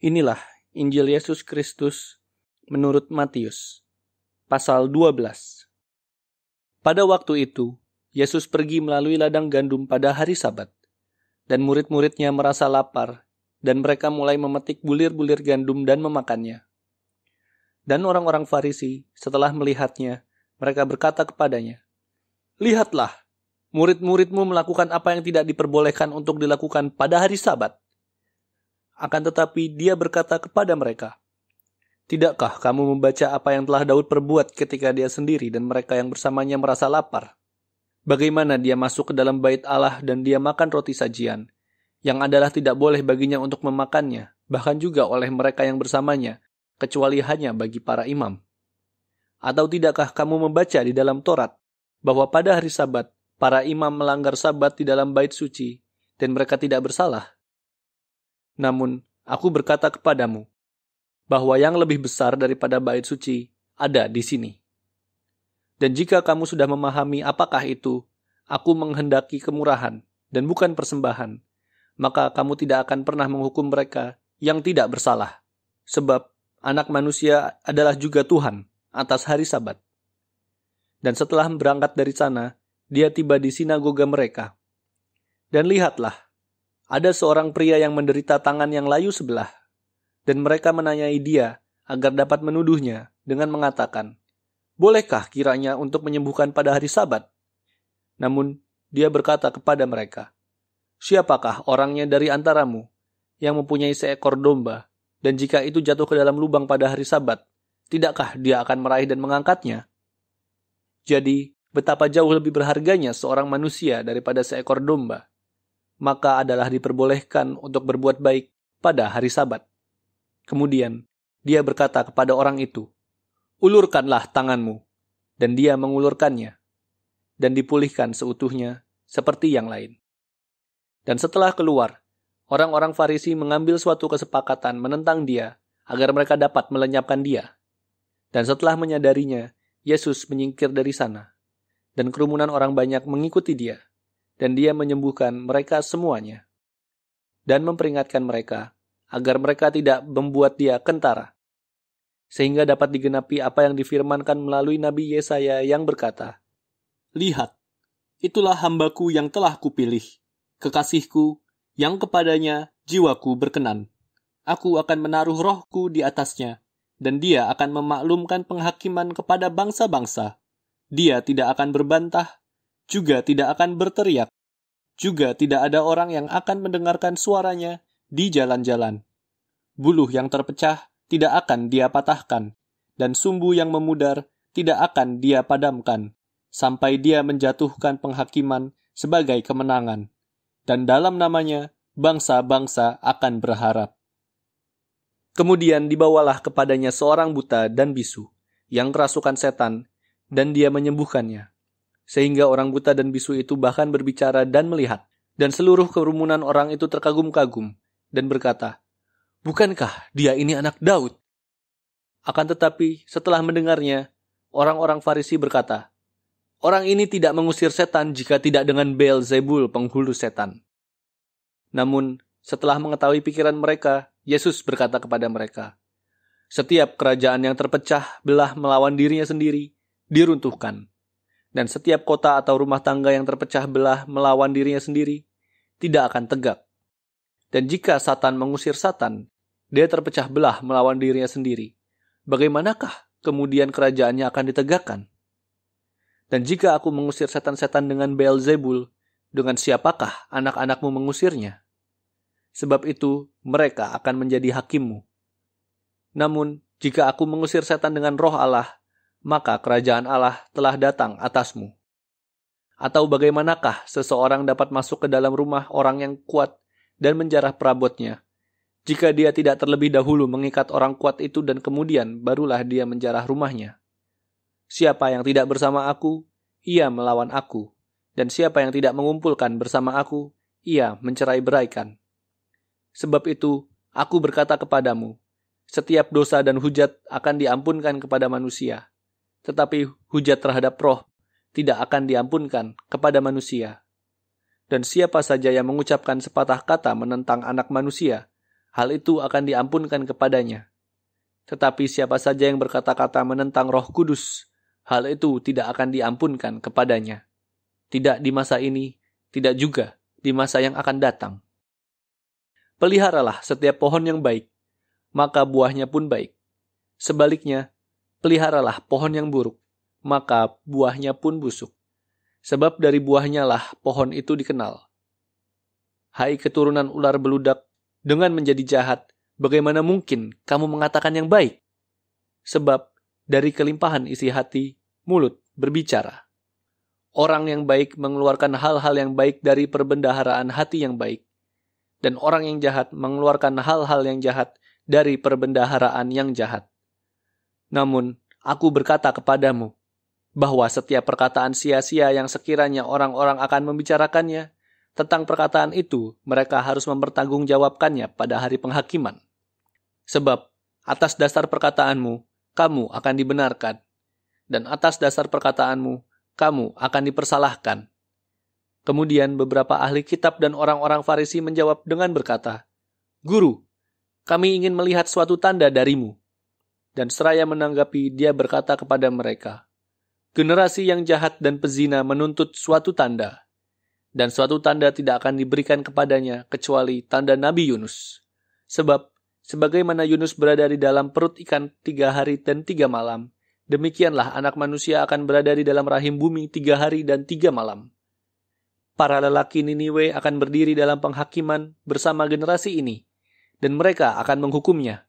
Inilah Injil Yesus Kristus menurut Matius, pasal 12. Pada waktu itu, Yesus pergi melalui ladang gandum pada hari sabat, dan murid-muridnya merasa lapar, dan mereka mulai memetik bulir-bulir gandum dan memakannya. Dan orang-orang Farisi, setelah melihatnya, mereka berkata kepadanya, Lihatlah, murid-muridmu melakukan apa yang tidak diperbolehkan untuk dilakukan pada hari sabat. Akan tetapi dia berkata kepada mereka, Tidakkah kamu membaca apa yang telah Daud perbuat ketika dia sendiri dan mereka yang bersamanya merasa lapar? Bagaimana dia masuk ke dalam bait Allah dan dia makan roti sajian, yang adalah tidak boleh baginya untuk memakannya, bahkan juga oleh mereka yang bersamanya, kecuali hanya bagi para imam. Atau tidakkah kamu membaca di dalam Taurat bahwa pada hari Sabat para imam melanggar Sabat di dalam bait suci dan mereka tidak bersalah? Namun, aku berkata kepadamu bahwa yang lebih besar daripada bait suci ada di sini. Dan jika kamu sudah memahami apakah itu, aku menghendaki kemurahan dan bukan persembahan, maka kamu tidak akan pernah menghukum mereka yang tidak bersalah. Sebab anak manusia adalah juga Tuhan atas hari sabat. Dan setelah berangkat dari sana, dia tiba di sinagoga mereka. Dan lihatlah, ada seorang pria yang menderita tangan yang layu sebelah, dan mereka menanyai dia agar dapat menuduhnya dengan mengatakan, Bolehkah kiranya untuk menyembuhkan pada hari sabat? Namun, dia berkata kepada mereka, Siapakah orangnya dari antaramu yang mempunyai seekor domba, dan jika itu jatuh ke dalam lubang pada hari sabat, tidakkah dia akan meraih dan mengangkatnya? Jadi, betapa jauh lebih berharganya seorang manusia daripada seekor domba maka adalah diperbolehkan untuk berbuat baik pada hari Sabat. Kemudian dia berkata kepada orang itu, "Ulurkanlah tanganmu." Dan dia mengulurkannya dan dipulihkan seutuhnya seperti yang lain. Dan setelah keluar, orang-orang Farisi mengambil suatu kesepakatan menentang dia agar mereka dapat melenyapkan dia. Dan setelah menyadarinya, Yesus menyingkir dari sana, dan kerumunan orang banyak mengikuti dia dan dia menyembuhkan mereka semuanya dan memperingatkan mereka agar mereka tidak membuat dia kentara sehingga dapat digenapi apa yang difirmankan melalui Nabi Yesaya yang berkata, Lihat, itulah hambaku yang telah kupilih, kekasihku, yang kepadanya jiwaku berkenan. Aku akan menaruh rohku di atasnya, dan dia akan memaklumkan penghakiman kepada bangsa-bangsa. Dia tidak akan berbantah juga tidak akan berteriak, juga tidak ada orang yang akan mendengarkan suaranya di jalan-jalan. Buluh yang terpecah tidak akan dia patahkan, dan sumbu yang memudar tidak akan dia padamkan, sampai dia menjatuhkan penghakiman sebagai kemenangan. Dan dalam namanya, bangsa-bangsa akan berharap. Kemudian dibawalah kepadanya seorang buta dan bisu, yang kerasukan setan, dan dia menyembuhkannya sehingga orang buta dan bisu itu bahkan berbicara dan melihat. Dan seluruh kerumunan orang itu terkagum-kagum dan berkata, Bukankah dia ini anak Daud? Akan tetapi, setelah mendengarnya, orang-orang Farisi berkata, Orang ini tidak mengusir setan jika tidak dengan Beelzebul penghulu setan. Namun, setelah mengetahui pikiran mereka, Yesus berkata kepada mereka, Setiap kerajaan yang terpecah belah melawan dirinya sendiri, diruntuhkan dan setiap kota atau rumah tangga yang terpecah belah melawan dirinya sendiri tidak akan tegak. Dan jika Satan mengusir Satan, dia terpecah belah melawan dirinya sendiri. Bagaimanakah kemudian kerajaannya akan ditegakkan? Dan jika aku mengusir setan-setan dengan Beelzebul, dengan siapakah anak-anakmu mengusirnya? Sebab itu mereka akan menjadi hakimmu. Namun, jika aku mengusir setan dengan roh Allah, maka kerajaan Allah telah datang atasmu. Atau bagaimanakah seseorang dapat masuk ke dalam rumah orang yang kuat dan menjarah perabotnya, jika dia tidak terlebih dahulu mengikat orang kuat itu dan kemudian barulah dia menjarah rumahnya? Siapa yang tidak bersama aku, ia melawan aku, dan siapa yang tidak mengumpulkan bersama aku, ia mencerai beraikan. Sebab itu, aku berkata kepadamu, setiap dosa dan hujat akan diampunkan kepada manusia, tetapi hujat terhadap roh tidak akan diampunkan kepada manusia. Dan siapa saja yang mengucapkan sepatah kata menentang anak manusia, hal itu akan diampunkan kepadanya. Tetapi siapa saja yang berkata-kata menentang roh kudus, hal itu tidak akan diampunkan kepadanya. Tidak di masa ini, tidak juga di masa yang akan datang. Peliharalah setiap pohon yang baik, maka buahnya pun baik. Sebaliknya, peliharalah pohon yang buruk, maka buahnya pun busuk. Sebab dari buahnya lah pohon itu dikenal. Hai keturunan ular beludak, dengan menjadi jahat, bagaimana mungkin kamu mengatakan yang baik? Sebab dari kelimpahan isi hati, mulut berbicara. Orang yang baik mengeluarkan hal-hal yang baik dari perbendaharaan hati yang baik, dan orang yang jahat mengeluarkan hal-hal yang jahat dari perbendaharaan yang jahat. Namun, aku berkata kepadamu, bahwa setiap perkataan sia-sia yang sekiranya orang-orang akan membicarakannya, tentang perkataan itu mereka harus mempertanggungjawabkannya pada hari penghakiman. Sebab, atas dasar perkataanmu, kamu akan dibenarkan, dan atas dasar perkataanmu, kamu akan dipersalahkan. Kemudian beberapa ahli kitab dan orang-orang Farisi menjawab dengan berkata, Guru, kami ingin melihat suatu tanda darimu. Dan seraya menanggapi, dia berkata kepada mereka, Generasi yang jahat dan pezina menuntut suatu tanda, dan suatu tanda tidak akan diberikan kepadanya kecuali tanda Nabi Yunus. Sebab, sebagaimana Yunus berada di dalam perut ikan tiga hari dan tiga malam, demikianlah anak manusia akan berada di dalam rahim bumi tiga hari dan tiga malam. Para lelaki Niniwe akan berdiri dalam penghakiman bersama generasi ini, dan mereka akan menghukumnya.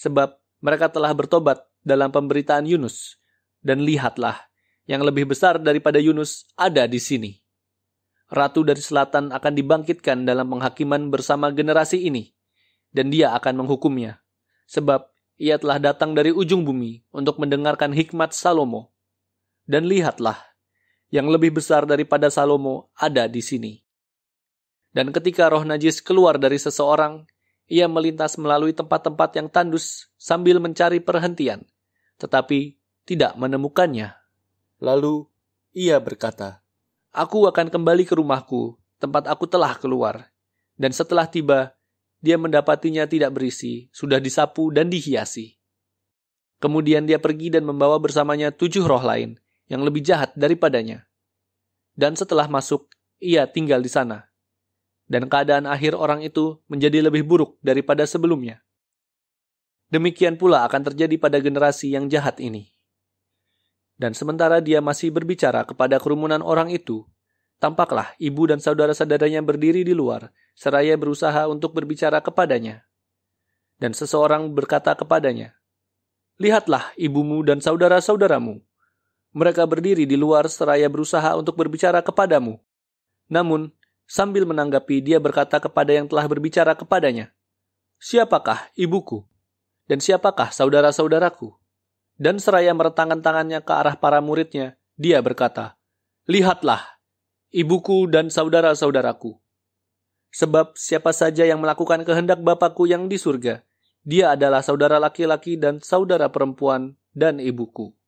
Sebab mereka telah bertobat dalam pemberitaan Yunus. Dan lihatlah, yang lebih besar daripada Yunus ada di sini. Ratu dari selatan akan dibangkitkan dalam penghakiman bersama generasi ini, dan dia akan menghukumnya, sebab ia telah datang dari ujung bumi untuk mendengarkan hikmat Salomo. Dan lihatlah, yang lebih besar daripada Salomo ada di sini. Dan ketika roh najis keluar dari seseorang, ia melintas melalui tempat-tempat yang tandus sambil mencari perhentian, tetapi tidak menemukannya. Lalu ia berkata, "Aku akan kembali ke rumahku, tempat aku telah keluar." Dan setelah tiba, dia mendapatinya tidak berisi, sudah disapu dan dihiasi. Kemudian dia pergi dan membawa bersamanya tujuh roh lain yang lebih jahat daripadanya. Dan setelah masuk, ia tinggal di sana dan keadaan akhir orang itu menjadi lebih buruk daripada sebelumnya. Demikian pula akan terjadi pada generasi yang jahat ini. Dan sementara dia masih berbicara kepada kerumunan orang itu, tampaklah ibu dan saudara-saudaranya berdiri di luar, seraya berusaha untuk berbicara kepadanya. Dan seseorang berkata kepadanya, Lihatlah ibumu dan saudara-saudaramu. Mereka berdiri di luar seraya berusaha untuk berbicara kepadamu. Namun, Sambil menanggapi, dia berkata kepada yang telah berbicara kepadanya, Siapakah ibuku? Dan siapakah saudara-saudaraku? Dan seraya meretangkan tangannya ke arah para muridnya, dia berkata, Lihatlah, ibuku dan saudara-saudaraku. Sebab siapa saja yang melakukan kehendak Bapakku yang di surga, dia adalah saudara laki-laki dan saudara perempuan dan ibuku.